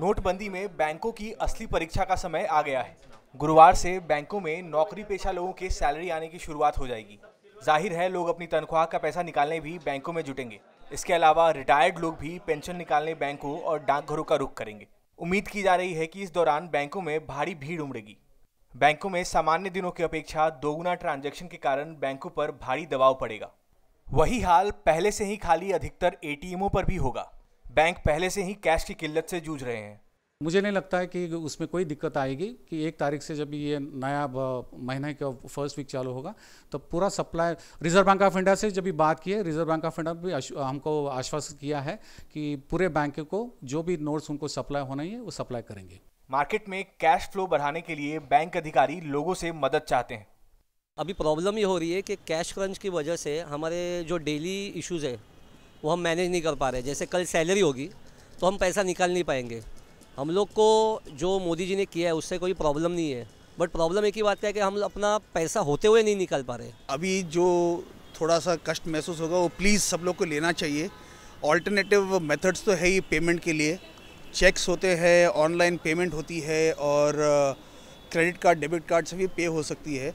नोटबंदी में बैंकों की असली परीक्षा का समय आ गया है गुरुवार से बैंकों में नौकरी पेशा लोगों के सैलरी आने की शुरुआत हो जाएगी जाहिर है लोग अपनी तनख्वाह का पैसा निकालने भी बैंकों में जुटेंगे इसके अलावा रिटायर्ड लोग भी पेंशन निकालने बैंकों और डाकघरों का रुख करेंगे उम्मीद की जा रही है कि इस दौरान बैंकों में भारी भीड़ उमड़ेगी बैंकों में सामान्य दिनों की अपेक्षा दोगुना ट्रांजेक्शन के कारण बैंकों पर भारी दबाव पड़ेगा वही हाल पहले से ही खाली अधिकतर एटीएमओ पर भी होगा बैंक पहले से ही कैश की किल्लत से जूझ रहे हैं मुझे नहीं लगता है कि उसमें कोई दिक्कत आएगी कि एक तारीख से जब ये नया महीने का फर्स्ट वीक चालू होगा तो पूरा supply reserve bank of India से जब भी बात की है रिजर्व बैंक ऑफ इंडिया भी हमको आश्वासन किया है कि पूरे बैंक को जो भी नोट्स उनको सप्लाई होना है वो सप्लाई करेंगे मार्केट में कैश फ्लो बढ़ाने के लिए बैंक अधिकारी लोगों से मदद चाहते हैं अभी प्रॉब्लम ये हो रही है कि कैश क्रंच की वजह से हमारे जो डेली इश्यूज़ है वो हम मैनेज नहीं कर पा रहे जैसे कल सैलरी होगी तो हम पैसा निकाल नहीं पाएंगे हम लोग को जो मोदी जी ने किया है उससे कोई प्रॉब्लम नहीं है बट प्रॉब्लम एक ही बात है कि हम अपना पैसा होते हुए नहीं निकाल पा रहे अभी जो थोड़ा सा कष्ट महसूस होगा वो प्लीज़ सब लोग को लेना चाहिए ऑल्टरनेटिव मेथड्स तो है ही पेमेंट के लिए चेक्स होते हैं ऑनलाइन पेमेंट होती है और क्रेडिट कार्ड डेबिट कार्ड से भी पे हो सकती है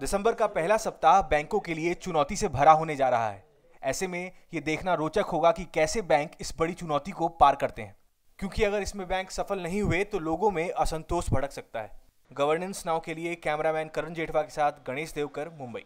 दिसंबर का पहला सप्ताह बैंकों के लिए चुनौती से भरा होने जा रहा है ऐसे में ये देखना रोचक होगा कि कैसे बैंक इस बड़ी चुनौती को पार करते हैं क्योंकि अगर इसमें बैंक सफल नहीं हुए तो लोगों में असंतोष भड़क सकता है गवर्नेंस नाव के लिए कैमरामैन करण जेठवा के साथ गणेश देवकर मुंबई